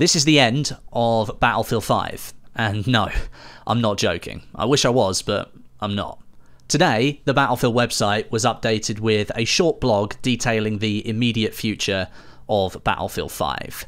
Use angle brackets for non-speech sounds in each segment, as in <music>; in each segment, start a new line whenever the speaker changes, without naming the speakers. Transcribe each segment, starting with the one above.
This is the end of Battlefield 5. And no, I'm not joking. I wish I was, but I'm not. Today, the Battlefield website was updated with a short blog detailing the immediate future of Battlefield 5.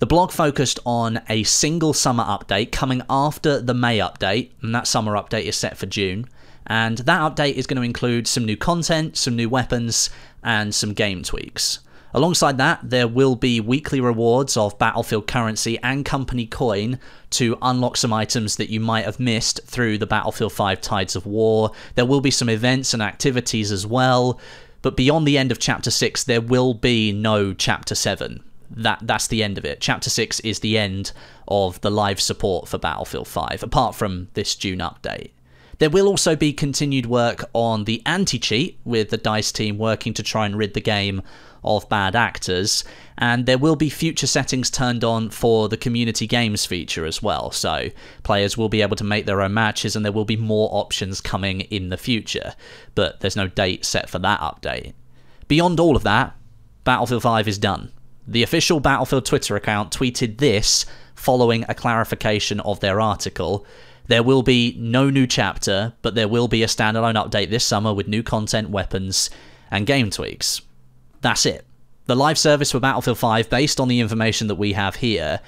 The blog focused on a single summer update coming after the May update, and that summer update is set for June. And that update is going to include some new content, some new weapons, and some game tweaks. Alongside that, there will be weekly rewards of Battlefield currency and company coin to unlock some items that you might have missed through the Battlefield 5 Tides of War. There will be some events and activities as well, but beyond the end of Chapter 6, there will be no Chapter 7. That, that's the end of it. Chapter 6 is the end of the live support for Battlefield 5, apart from this June update. There will also be continued work on the anti cheat, with the DICE team working to try and rid the game of bad actors, and there will be future settings turned on for the community games feature as well. So players will be able to make their own matches, and there will be more options coming in the future, but there's no date set for that update. Beyond all of that, Battlefield 5 is done. The official Battlefield Twitter account tweeted this following a clarification of their article there will be no new chapter, but there will be a standalone update this summer with new content, weapons, and game tweaks. That's it. The live service for Battlefield 5, based on the information that we have here,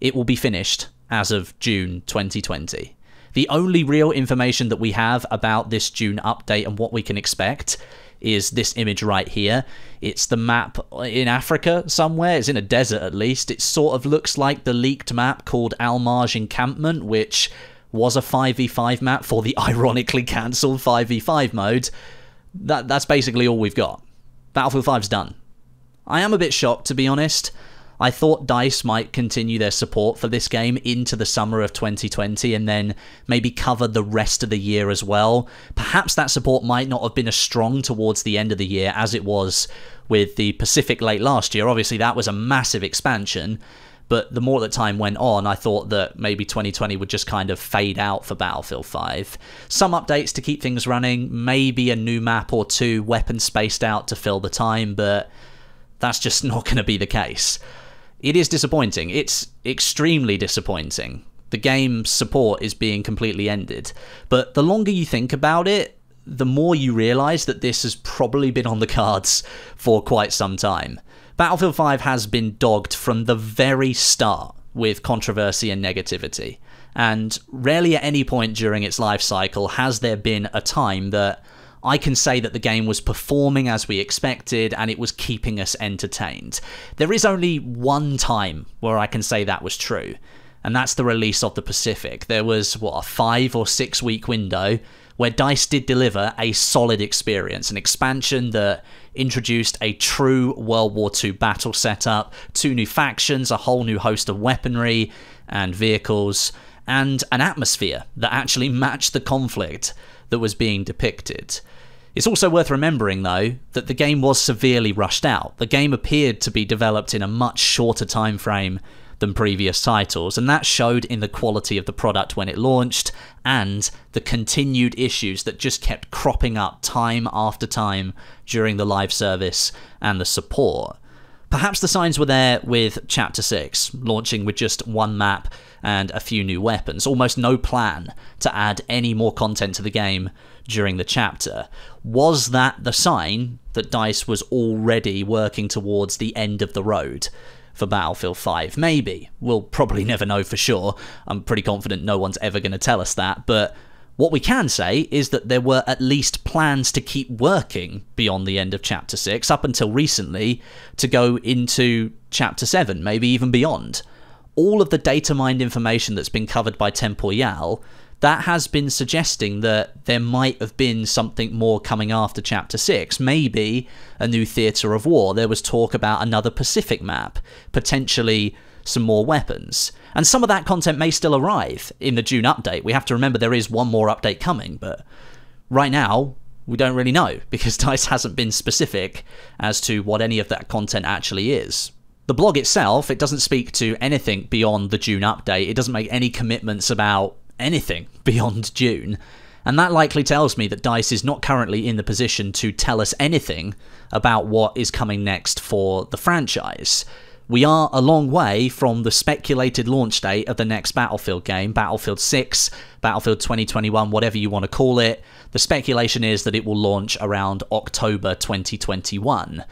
it will be finished as of June 2020. The only real information that we have about this June update and what we can expect is this image right here. It's the map in Africa somewhere. It's in a desert at least. It sort of looks like the leaked map called Almaj Encampment, which was a 5v5 map for the <laughs> ironically cancelled 5v5 mode, that, that's basically all we've got. Battlefield 5's done. I am a bit shocked, to be honest. I thought DICE might continue their support for this game into the summer of 2020 and then maybe cover the rest of the year as well. Perhaps that support might not have been as strong towards the end of the year as it was with the Pacific late last year. Obviously, that was a massive expansion. But the more that time went on, I thought that maybe 2020 would just kind of fade out for Battlefield 5. Some updates to keep things running, maybe a new map or two, weapons spaced out to fill the time, but that's just <laughs> not going to be the case. It is disappointing. It's extremely disappointing. The game's support is being completely ended. But the longer you think about it, the more you realize that this has probably been on the cards <laughs> for quite some time. Battlefield 5 has been dogged from the very start with controversy and negativity. And rarely at any point during its life cycle has there been a time that I can say that the game was performing as we expected and it was keeping us entertained. There is only one time where I can say that was true, and that's the release of the Pacific. There was, what, a five or six week window where DICE did deliver a solid experience, an expansion that introduced a true World War II battle setup, two new factions, a whole new host of weaponry and vehicles, and an atmosphere that actually matched the conflict that was being depicted. It's also worth remembering, though, that the game was severely rushed out. The game appeared to be developed in a much shorter time frame than previous titles, and that showed in the quality of the product when it launched and the continued issues that just kept cropping up time after time during the live service and the support. Perhaps the signs were there with Chapter 6, launching with just one map and a few new weapons, almost no plan to add any more content to the game during the chapter. Was that the sign that DICE was already working towards the end of the road? for Battlefield 5. Maybe. We'll probably never know for sure. I'm pretty confident no one's ever going to tell us that, but what we can say is that there were at least plans to keep working beyond the end of Chapter 6 up until recently to go into Chapter 7, maybe even beyond. All of the data mined information that's been covered by Tempoyal that has been suggesting that there might have been something more coming after Chapter 6. Maybe a new theatre of war. There was talk about another Pacific map, potentially some more weapons. And some of that content may still arrive in the June update. We have to remember there is one more update coming, but right now, we don't really know <laughs> because DICE hasn't been specific as to what any of that content actually is. The blog itself, it doesn't speak to anything beyond the June update. It doesn't make any commitments about anything <laughs> beyond June. And that likely tells me that DICE is not currently in the position to tell us anything about what is coming next for the franchise. We are a long way from the speculated launch date of the next Battlefield game, Battlefield 6, Battlefield 2021, whatever you want to call it. The speculation is that it will launch around October 2021.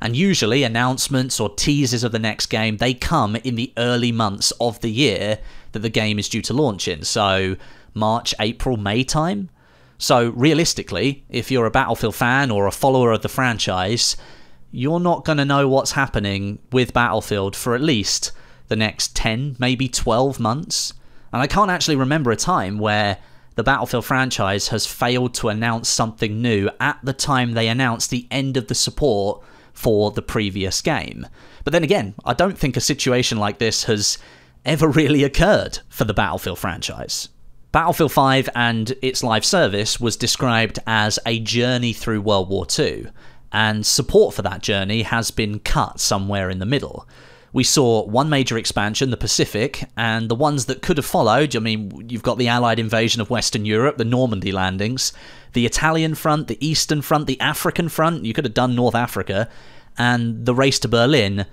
And usually announcements or teasers of the next game, they come in the early months of the year that the game is due to launch in. So March, April, May time. So realistically, if you're a Battlefield fan or a follower of the franchise, you're not going to know what's happening with Battlefield for at least the next 10, maybe 12 months. And I can't actually remember a time where the Battlefield franchise has failed to announce something new at the time they announced the end of the support for the previous game. But then again, I don't think a situation like this has ever really occurred for the Battlefield franchise. Battlefield 5 and its live service was described as a journey through World War II, and support for that journey has been cut somewhere in the middle. We saw one major expansion, the Pacific, and the ones that could have followed. I mean, you've got the Allied invasion of Western Europe, the Normandy landings, the Italian front, the Eastern front, the African front. You could have done North Africa, and the race to Berlin.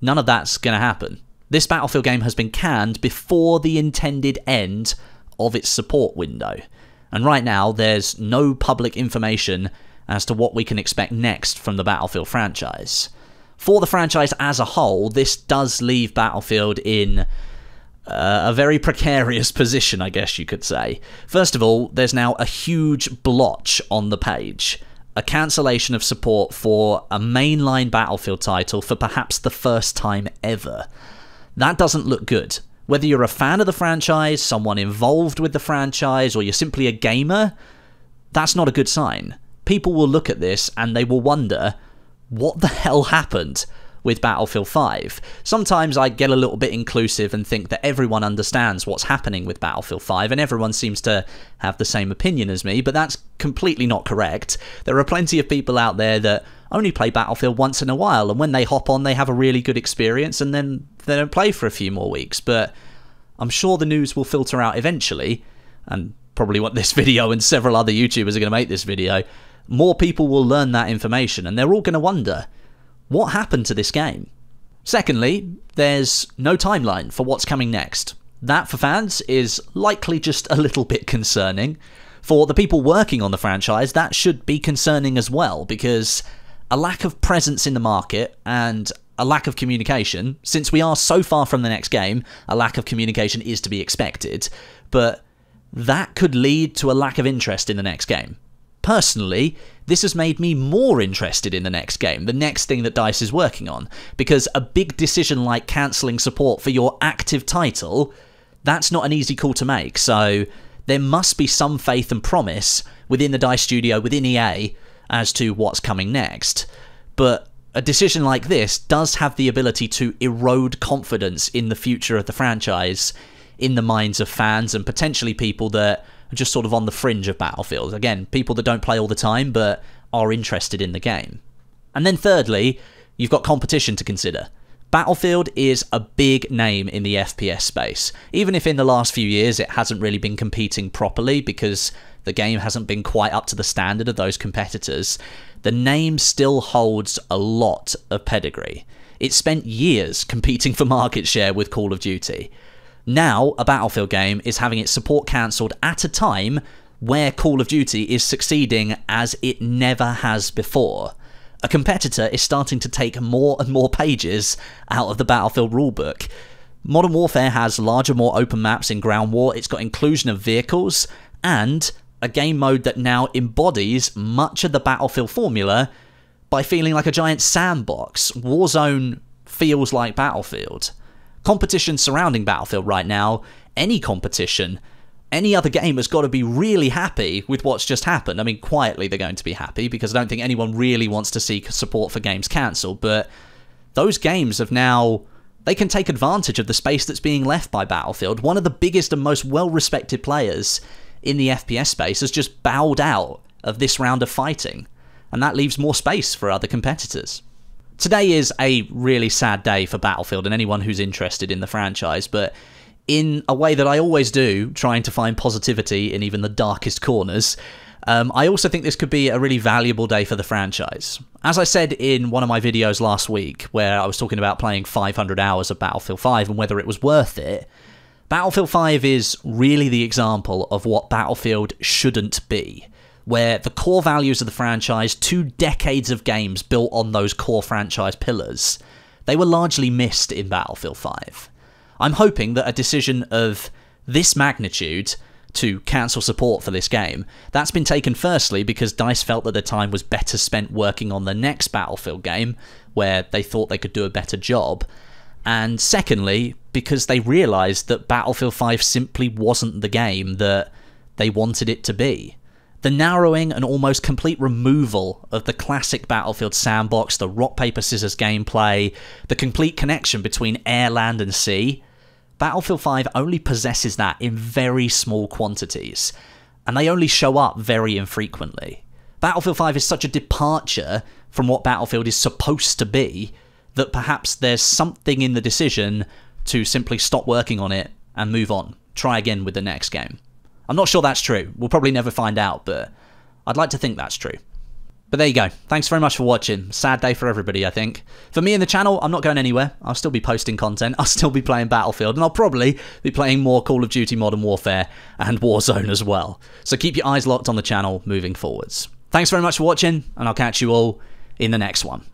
None of that's going to happen. This Battlefield game has been canned before the intended end of its support window, and right now there's no public information as to what we can expect next from the Battlefield franchise. For the franchise as a whole, this does leave Battlefield in uh, a very precarious <laughs> position, I guess you could say. First of all, there's now a huge blotch on the page. A cancellation of support for a mainline Battlefield title for perhaps the first time ever. That doesn't look good. Whether you're a fan of the franchise, someone involved with the franchise, or you're simply a gamer, that's not a good sign. People will look at this and they will wonder, what the hell happened? with Battlefield 5. Sometimes I get a little bit inclusive and think that everyone understands what's happening with Battlefield 5 and everyone seems to have the same opinion as me, but that's completely not correct. There are plenty of people out there that only play Battlefield once in a while and when they hop on they have a really good experience and then they don't play for a few more weeks. But I'm sure the news will filter out eventually, and probably what this <laughs> video and several other YouTubers are going to make this video. More people will learn that information, and they're all going to wonder what happened to this game. Secondly, there's no timeline for what's coming next. That, for fans, is likely just a little bit concerning. For the people working on the franchise, that should be concerning as well, because a lack of presence in the market and a lack of communication, since we are so far from the next game, a lack of communication is to be expected, but that could lead to a lack of interest in the next game. Personally, this has made me more interested in the next game, the next thing that DICE is working on, because a big decision like cancelling support for your active title, that's not an easy call to make, so there must be some faith and promise within the DICE studio, within EA, as to what's coming next. But a decision like this does have the ability to erode confidence in the future of the franchise in the minds of fans and potentially people that are just sort of on the fringe of Battlefield. Again, people that don't play all the time but are interested in the game. And then thirdly, you've got competition to consider. Battlefield is a big name in the FPS space, even if in the last few years it hasn't really been competing properly because the game hasn't been quite up to the standard of those competitors the name still holds a lot of pedigree. It spent years <laughs> competing for market share with Call of Duty. Now, a Battlefield game is having its support cancelled at a time where Call of Duty is succeeding as it never has before. A competitor is starting to take more and more pages out of the Battlefield rulebook. Modern Warfare has larger, more open maps in ground war, it's got inclusion of vehicles, and a game mode that now embodies much of the Battlefield formula by feeling like a giant sandbox. Warzone feels like Battlefield. Competition surrounding Battlefield right now, any competition, any other game has got to be really happy with what's just happened. I mean, quietly they're going to be happy because I don't think anyone really wants to see support for games cancelled, but those games have now they can take advantage of the space that's being left by Battlefield. One of the biggest and most well respected players in the FPS space has just bowed out of this round of fighting, and that leaves more space for other competitors. Today is a really sad day for Battlefield and anyone who's interested in the franchise, but in a way that I always do, trying to find positivity in even the darkest corners, um, I also think this could be a really valuable day for the franchise. As I said in one of my videos last week, where I was talking about playing 500 hours of Battlefield 5 and whether it was worth it, Battlefield 5 is really the example of what Battlefield shouldn't be, where the core values of the franchise, two decades of games built on those core franchise pillars, they were largely missed in Battlefield 5. I'm hoping that a decision of this magnitude to cancel support for this game. That's been taken firstly because DICE felt that the time was better spent working on the next Battlefield game, where they thought they could do a better job, and secondly, because they realised that Battlefield 5 simply wasn't the game that they wanted it to be. The narrowing and almost complete removal of the classic Battlefield sandbox, the rock, paper, scissors gameplay, the complete connection between air, land, and sea, Battlefield 5 only possesses that in very small quantities, and they only show up very infrequently. Battlefield 5 is such a departure from what Battlefield is supposed to be that perhaps there's something in the decision to simply stop working on it and move on. Try again with the next game. I'm not sure that's true. We'll probably never find out, but I'd like to think that's true. But there you go. Thanks very much for watching. Sad day for everybody, I think. For me and the channel, I'm not going anywhere. I'll still be posting content. <laughs> I'll still be playing Battlefield, and I'll probably be playing more Call of Duty Modern Warfare and Warzone as well. So keep your eyes locked on the channel moving forwards. Thanks very much for watching, and I'll catch you all in the next one.